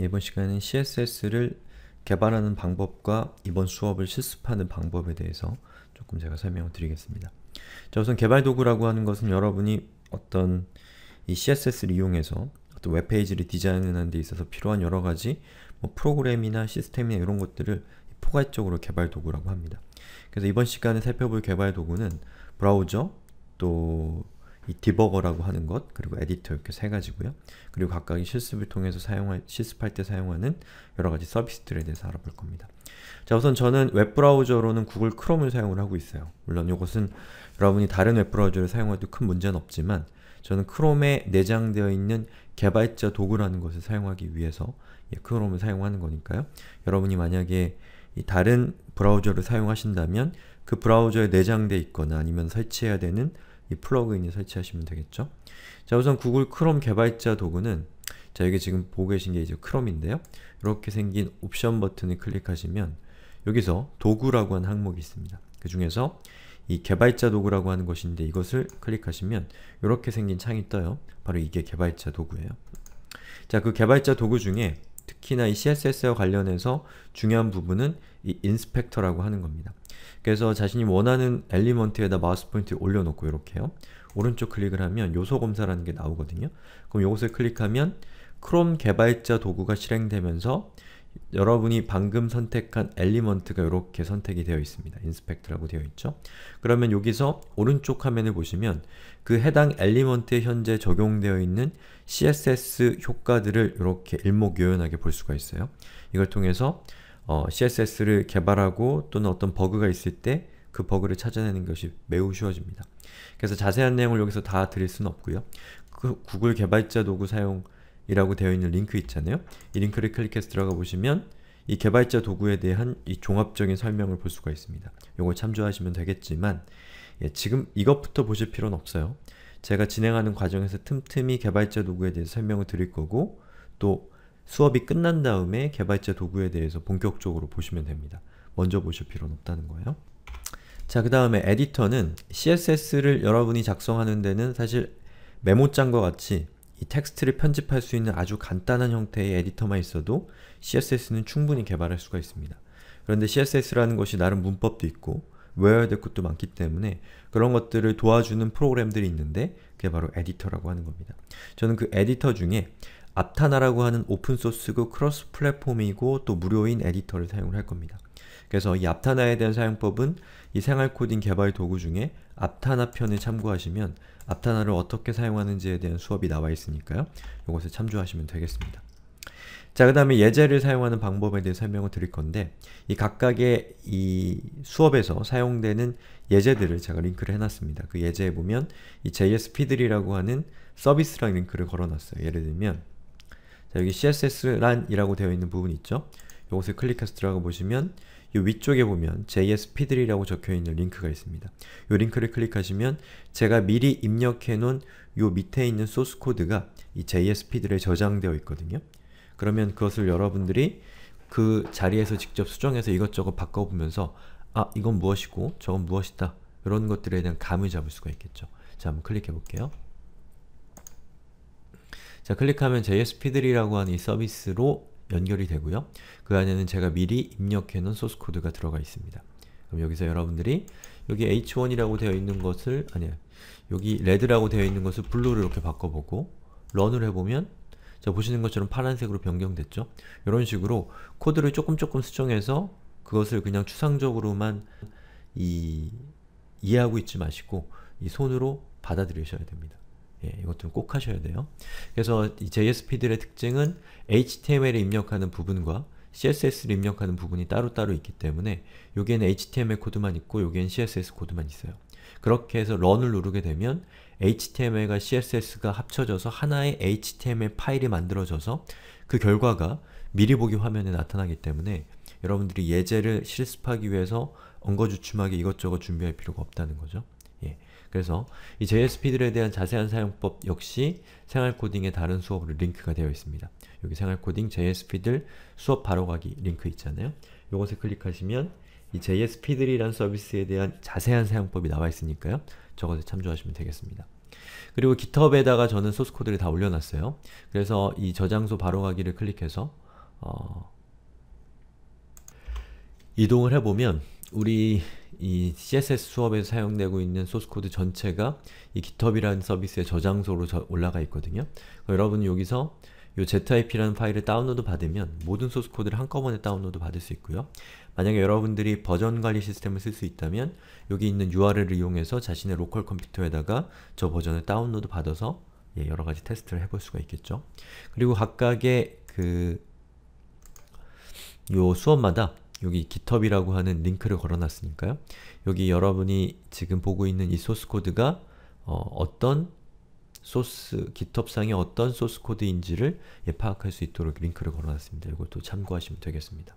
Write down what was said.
이번 시간은 CSS를 개발하는 방법과 이번 수업을 실습하는 방법에 대해서 조금 제가 설명을 드리겠습니다. 자, 우선 개발 도구라고 하는 것은 여러분이 어떤 이 CSS를 이용해서 어떤 웹페이지를 디자인하는 데 있어서 필요한 여러 가지 뭐 프로그램이나 시스템이나 이런 것들을 포괄적으로 개발 도구라고 합니다. 그래서 이번 시간에 살펴볼 개발 도구는 브라우저, 또이 디버거라고 하는 것, 그리고 에디터 이렇게 세 가지고요. 그리고 각각의 실습을 통해서 사용할 실습할 때 사용하는 여러 가지 서비스들에 대해서 알아볼 겁니다. 자, 우선 저는 웹브라우저로는 구글 크롬을 사용을 하고 있어요. 물론 이것은 여러분이 다른 웹브라우저를 사용해도 큰 문제는 없지만 저는 크롬에 내장되어 있는 개발자 도구라는 것을 사용하기 위해서 예, 크롬을 사용하는 거니까요. 여러분이 만약에 다른 브라우저를 사용하신다면 그 브라우저에 내장되어 있거나 아니면 설치해야 되는 이 플러그인이 설치하시면 되겠죠. 자 우선 구글 크롬 개발자 도구는 자 여기 지금 보고 계신 게 이제 크롬인데요. 이렇게 생긴 옵션 버튼을 클릭하시면 여기서 도구라고 하는 항목이 있습니다. 그 중에서 이 개발자 도구라고 하는 것인데 이것을 클릭하시면 이렇게 생긴 창이 떠요. 바로 이게 개발자 도구예요. 자, 그 개발자 도구 중에 특히나 이 CSS와 관련해서 중요한 부분은 이 인스펙터라고 하는 겁니다. 그래서 자신이 원하는 엘리먼트에다 마우스 포인트 올려놓고 이렇게요. 오른쪽 클릭을 하면 요소 검사라는 게 나오거든요. 그럼 요것을 클릭하면 크롬 개발자 도구가 실행되면서 여러분이 방금 선택한 엘리먼트가 이렇게 선택이 되어 있습니다. 인스펙트라고 되어 있죠. 그러면 여기서 오른쪽 화면을 보시면 그 해당 엘리먼트에 현재 적용되어 있는 CSS 효과들을 이렇게 일목요연하게 볼 수가 있어요. 이걸 통해서 어, CSS를 개발하고 또는 어떤 버그가 있을 때 그 버그를 찾아내는 것이 매우 쉬워집니다. 그래서 자세한 내용을 여기서 다 드릴 수는 없고요. 그 구글 개발자 도구 사용이라고 되어 있는 링크 있잖아요. 이 링크를 클릭해서 들어가 보시면 이 개발자 도구에 대한 이 종합적인 설명을 볼 수가 있습니다. 이걸 참조하시면 되겠지만 예, 지금 이것부터 보실 필요는 없어요. 제가 진행하는 과정에서 틈틈이 개발자 도구에 대해서 설명을 드릴 거고 또 수업이 끝난 다음에 개발자 도구에 대해서 본격적으로 보시면 됩니다. 먼저 보실 필요는 없다는 거예요. 자, 그 다음에 에디터는 CSS를 여러분이 작성하는 데는 사실 메모장과 같이 이 텍스트를 편집할 수 있는 아주 간단한 형태의 에디터만 있어도 CSS는 충분히 개발할 수가 있습니다. 그런데 CSS라는 것이 나름 문법도 있고 외워야 될 것도 많기 때문에 그런 것들을 도와주는 프로그램들이 있는데 그게 바로 에디터라고 하는 겁니다. 저는 그 에디터 중에 아타나라고 하는 오픈소스고 크로스 플랫폼이고 또 무료인 에디터를 사용을 할 겁니다. 그래서 이 앞타나에 대한 사용법은 이 생활 코딩 개발 도구 중에 앞타나 편을 참고하시면 앞타나를 어떻게 사용하는지에 대한 수업이 나와 있으니까요. 이것을 참조하시면 되겠습니다. 자, 그 다음에 예제를 사용하는 방법에 대해 설명을 드릴 건데 이 각각의 이 수업에서 사용되는 예제들을 제가 링크를 해놨습니다. 그 예제에 보면 이 JSP들이라고 하는 서비스랑 링크를 걸어놨어요. 예를 들면 자, 여기 css란이라고 되어 있는 부분이 있죠? 이것을 클릭해서 들어가 보시면 이 위쪽에 보면 jspdri라고 적혀있는 링크가 있습니다. 이 링크를 클릭하시면 제가 미리 입력해놓은 이 밑에 있는 소스 코드가 이 j s p d r 에 저장되어 있거든요. 그러면 그것을 여러분들이 그 자리에서 직접 수정해서 이것저것 바꿔보면서 아, 이건 무엇이고 저건 무엇이다 이런 것들에 대한 감을 잡을 수가 있겠죠. 자, 한번 클릭해볼게요. 자 클릭하면 JSP들이라고 하는 이 서비스로 연결이 되고요. 그 안에는 제가 미리 입력해놓은 소스코드가 들어가 있습니다. 그럼 여기서 여러분들이 여기 h1이라고 되어 있는 것을 아니 여기 레드라고 되어 있는 것을 블루로 이렇게 바꿔보고 런을 해보면 자 보시는 것처럼 파란색으로 변경됐죠? 이런 식으로 코드를 조금 조금 수정해서 그것을 그냥 추상적으로만 이, 이해하고 있지 마시고 이 손으로 받아들이셔야 됩니다. 예, 이것들은 꼭 하셔야 돼요. 그래서 JSP들의 특징은 HTML에 입력하는 부분과 CSS를 입력하는 부분이 따로따로 있기 때문에 여기에는 HTML 코드만 있고 여기에는 CSS 코드만 있어요. 그렇게 해서 런을 누르게 되면 HTML과 CSS가 합쳐져서 하나의 HTML 파일이 만들어져서 그 결과가 미리 보기 화면에 나타나기 때문에 여러분들이 예제를 실습하기 위해서 엉거주춤하게 이것저것 준비할 필요가 없다는 거죠. 그래서 이 JSP들에 대한 자세한 사용법 역시 생활코딩의 다른 수업으로 링크가 되어 있습니다. 여기 생활코딩 JSP들 수업 바로가기 링크 있잖아요. 요것에 클릭하시면 이 JSP들이란 서비스에 대한 자세한 사용법이 나와 있으니까요. 저것을 참조하시면 되겠습니다. 그리고 GitHub에다가 저는 소스코드를 다 올려놨어요. 그래서 이 저장소 바로가기를 클릭해서 어... 이동을 해보면 우리 이 CSS 수업에서 사용되고 있는 소스코드 전체가 이 GitHub이라는 서비스의 저장소로 저 올라가 있거든요. 여러분 여기서 이 zip라는 파일을 다운로드 받으면 모든 소스코드를 한꺼번에 다운로드 받을 수 있고요. 만약에 여러분들이 버전 관리 시스템을 쓸 수 있다면 여기 있는 URL을 이용해서 자신의 로컬 컴퓨터에다가 저 버전을 다운로드 받아서 예, 여러가지 테스트를 해볼 수가 있겠죠. 그리고 각각의 그요 수업마다 여기 GitHub이라고 하는 링크를 걸어놨으니까요. 여기 여러분이 지금 보고 있는 이 소스 코드가 어, 떤 소스, GitHub상의 어떤 소스 코드인지를 예, 파악할 수 있도록 링크를 걸어놨습니다. 이것도 참고하시면 되겠습니다.